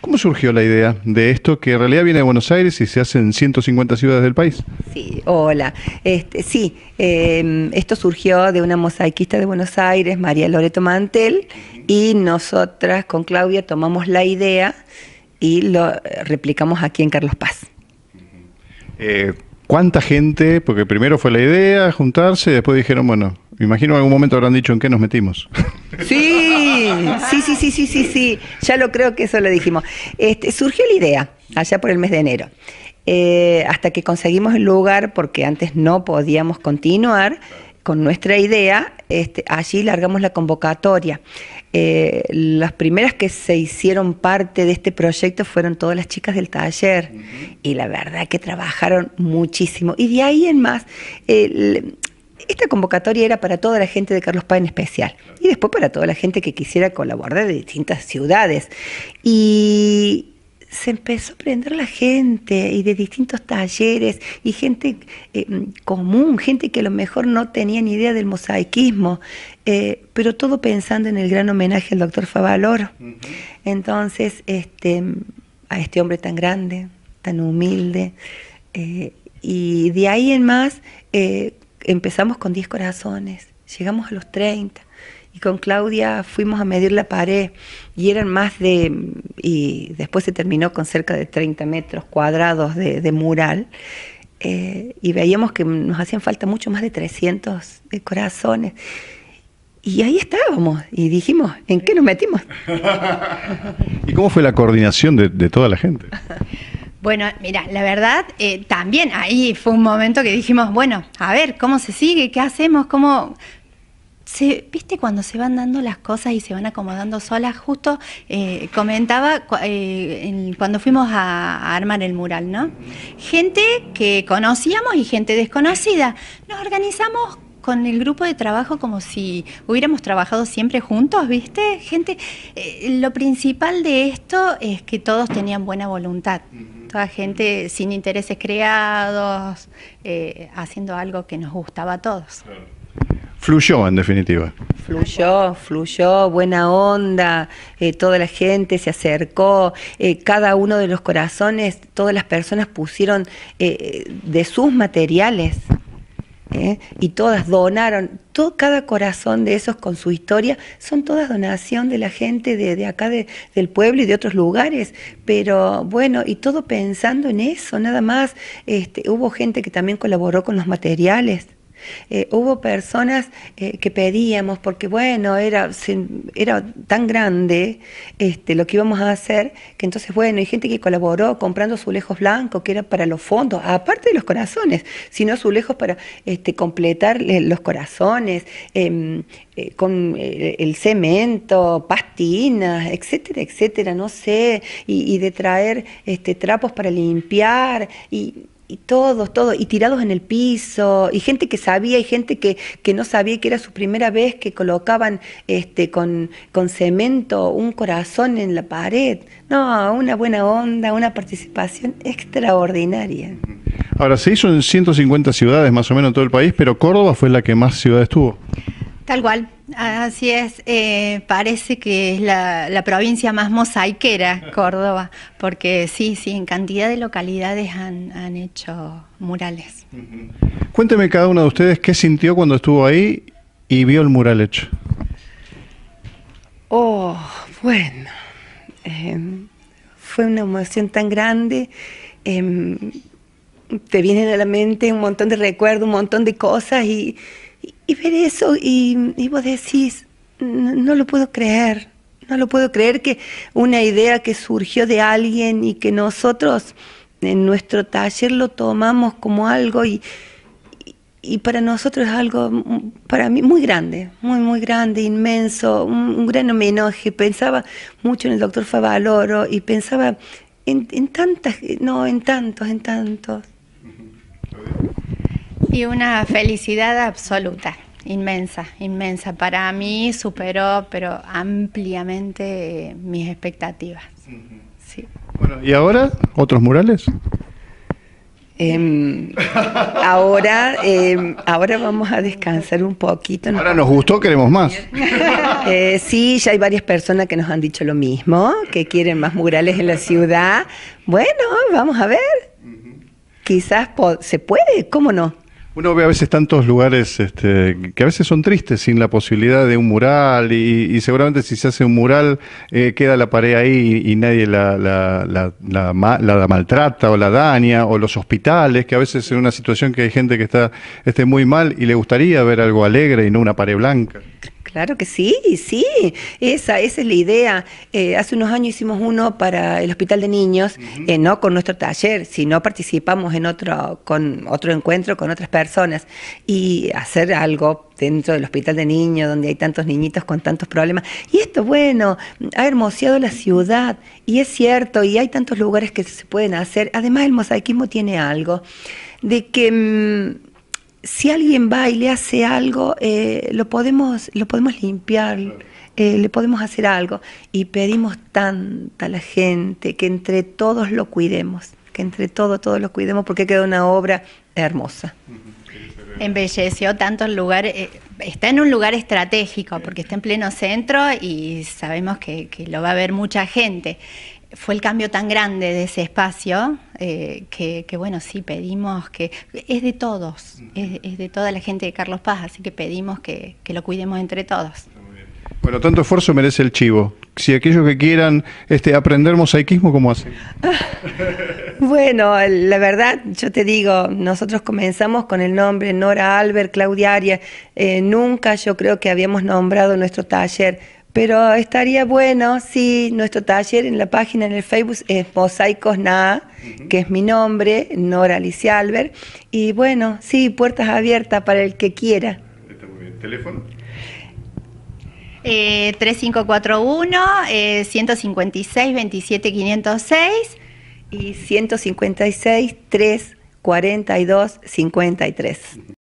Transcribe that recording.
¿Cómo surgió la idea de esto que en realidad viene de Buenos Aires y se hace en 150 ciudades del país? Sí, hola. Este, sí, em, esto surgió de una mosaiquista de Buenos Aires, María Loreto Mantel, y nosotras con Claudia tomamos la idea y lo replicamos aquí en Carlos Paz. Eh, ¿Cuánta gente? Porque primero fue la idea, juntarse, después dijeron, bueno, me imagino en algún momento habrán dicho en qué nos metimos. Sí, Sí, sí, sí, sí, sí, sí, Ya lo creo que eso lo dijimos. Este, surgió la idea allá por el mes de enero. Eh, hasta que conseguimos el lugar, porque antes no podíamos continuar con nuestra idea, este, allí largamos la convocatoria. Eh, las primeras que se hicieron parte de este proyecto fueron todas las chicas del taller y la verdad que trabajaron muchísimo. Y de ahí en más, eh, esta convocatoria era para toda la gente de Carlos Paz en especial y después para toda la gente que quisiera colaborar de distintas ciudades. Y se empezó a prender la gente y de distintos talleres y gente eh, común, gente que a lo mejor no tenía ni idea del mosaiquismo, eh, pero todo pensando en el gran homenaje al doctor Favaloro. Entonces, este, a este hombre tan grande, tan humilde, eh, y de ahí en más empezamos con 10 corazones, llegamos a los 30 y con Claudia fuimos a medir la pared y eran más de, y después se terminó con cerca de 30 metros cuadrados de, mural. Eh, y veíamos que nos hacían falta mucho más de 300 de eh, corazones. Y ahí estábamos y dijimos, ¿en qué nos metimos? ¿Y cómo fue la coordinación de toda la gente? Bueno, mira, la verdad, eh, también ahí fue un momento que dijimos, bueno, a ver, ¿cómo se sigue? ¿Qué hacemos? ¿Cómo...? Se, ¿Viste cuando se van dando las cosas y se van acomodando solas? Justo eh, comentaba eh, cuando fuimos a, armar el mural, ¿no? Gente que conocíamos y gente desconocida. Nos organizamos con el grupo de trabajo como si hubiéramos trabajado siempre juntos, ¿viste? Gente, lo principal de esto es que todos tenían buena voluntad gente sin intereses creados, eh, haciendo algo que nos gustaba a todos. Fluyó, en definitiva. Fluyó, fluyó, buena onda, eh, toda la gente se acercó, eh, cada uno de los corazones, todas las personas pusieron de sus materiales ¿eh? y todas donaron, todo, cada corazón de esos con su historia, son todas donación de la gente de, de acá del pueblo y de otros lugares, pero bueno, y todo pensando en eso, nada más, este, hubo gente que también colaboró con los materiales. Eh, hubo personas eh, que pedíamos, porque bueno, era, era tan grande este, lo que íbamos a hacer, que entonces, bueno, hay gente que colaboró comprando azulejos blancos, que era para los fondos, aparte de los corazones, sino azulejos para este, completar eh, los corazones, em, con el cemento, pastinas, etcétera, etcétera, no sé, y, y de traer este, trapos para limpiar, y y todos, todos, y tirados en el piso, y gente que sabía y gente que, que no sabía que era su primera vez que colocaban este, con, con cemento un corazón en la pared. No, una buena onda, una participación extraordinaria. Ahora, se hizo en 150 ciudades más o menos en todo el país, pero Córdoba fue la que más ciudades tuvo. Tal cual, Así es, eh, parece que es la, provincia más mosaiquera, Córdoba, porque sí, sí, en cantidad de localidades han, hecho murales. Cuénteme cada uno de ustedes qué sintió cuando estuvo ahí y vio el mural hecho. Oh, bueno, em, fue una emoción tan grande. Em, te vienen a la mente un montón de recuerdos, un montón de cosas y y ver eso y, vos decís, no, lo puedo creer, no lo puedo creer que una idea que surgió de alguien y que nosotros en nuestro taller lo tomamos como algo y, para nosotros es algo, para mí, muy grande, muy, muy grande, inmenso, un, gran homenaje. Pensaba mucho en el doctor Favaloro y pensaba en, en tantas, no, en tantos, en tantos. Y una felicidad absoluta, inmensa, inmensa. Para mí superó, pero ampliamente eh, mis expectativas. Bueno, ¿y ahora otros murales? Em, ahora, em, ahora vamos a descansar un poquito. ahora nos gustó, queremos más. Eh, sí, ya hay varias personas que nos han dicho lo mismo, que quieren más murales en la ciudad. Bueno, vamos a ver. Quizás se puede, ¿cómo no? Uno ve a veces tantos lugares este, que a veces son tristes sin la posibilidad de un mural y, seguramente si se hace un mural eh, queda la pared ahí y, nadie la, la, la, la, maltrata o la daña o los hospitales, que a veces en una situación que hay gente que está esté muy mal y le gustaría ver algo alegre y no una pared blanca. Claro que sí, sí, esa, esa es la idea. Eh, hace unos años hicimos uno para el Hospital de Niños, eh, no con nuestro taller, sino participamos en otro, con otro encuentro con otras personas y hacer algo dentro del Hospital de Niños, donde hay tantos niñitos con tantos problemas. Y esto, bueno, ha hermoseado la ciudad, y es cierto, y hay tantos lugares que se pueden hacer. Además, el mosaicismo tiene algo de que mm, si alguien va y le hace algo, eh, lo, podemos, lo podemos limpiar, eh, le podemos hacer algo. Y pedimos tanta la gente que entre todos lo cuidemos, que entre todos, todos lo cuidemos, porque queda una obra hermosa. Embelleció tanto el lugar. Eh, está en un lugar estratégico, porque está en pleno centro y sabemos que, que lo va a ver mucha gente. Fue el cambio tan grande de ese espacio eh, que, bueno, sí, pedimos que... Es de todos, es, de toda la gente de Carlos Paz, así que pedimos que, que lo cuidemos entre todos. Bueno, tanto esfuerzo merece el chivo. Si aquellos que quieran este, aprender mosaicismo, ¿cómo hacen? Bueno, la verdad, yo te digo, nosotros comenzamos con el nombre Nora Albert, Claudia Aria. Eh, nunca yo creo que habíamos nombrado nuestro taller pero estaría bueno si sí, nuestro taller en la página, en el Facebook, es Mosaicos Na, que es mi nombre, Nora Alicia Albert. Y bueno, sí, puertas abiertas para el que quiera. Está muy bien. ¿Teléfono? 3541 156 27506 y 156 342 53.